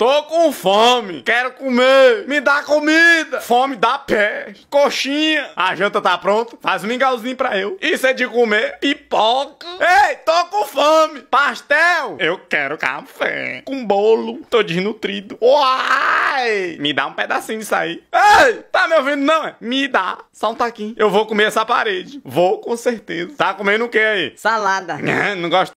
Tô com fome, quero comer, me dá comida, fome dá pé, coxinha, a janta tá pronta, faz um mingauzinho pra eu, isso é de comer, pipoca, ei, tô com fome, pastel, eu quero café, com bolo, tô desnutrido, uai, me dá um pedacinho disso aí, ei, tá me ouvindo não, é? Me dá, só um taquinho, eu vou comer essa parede, vou com certeza, tá comendo o que aí? Salada. É, não gosto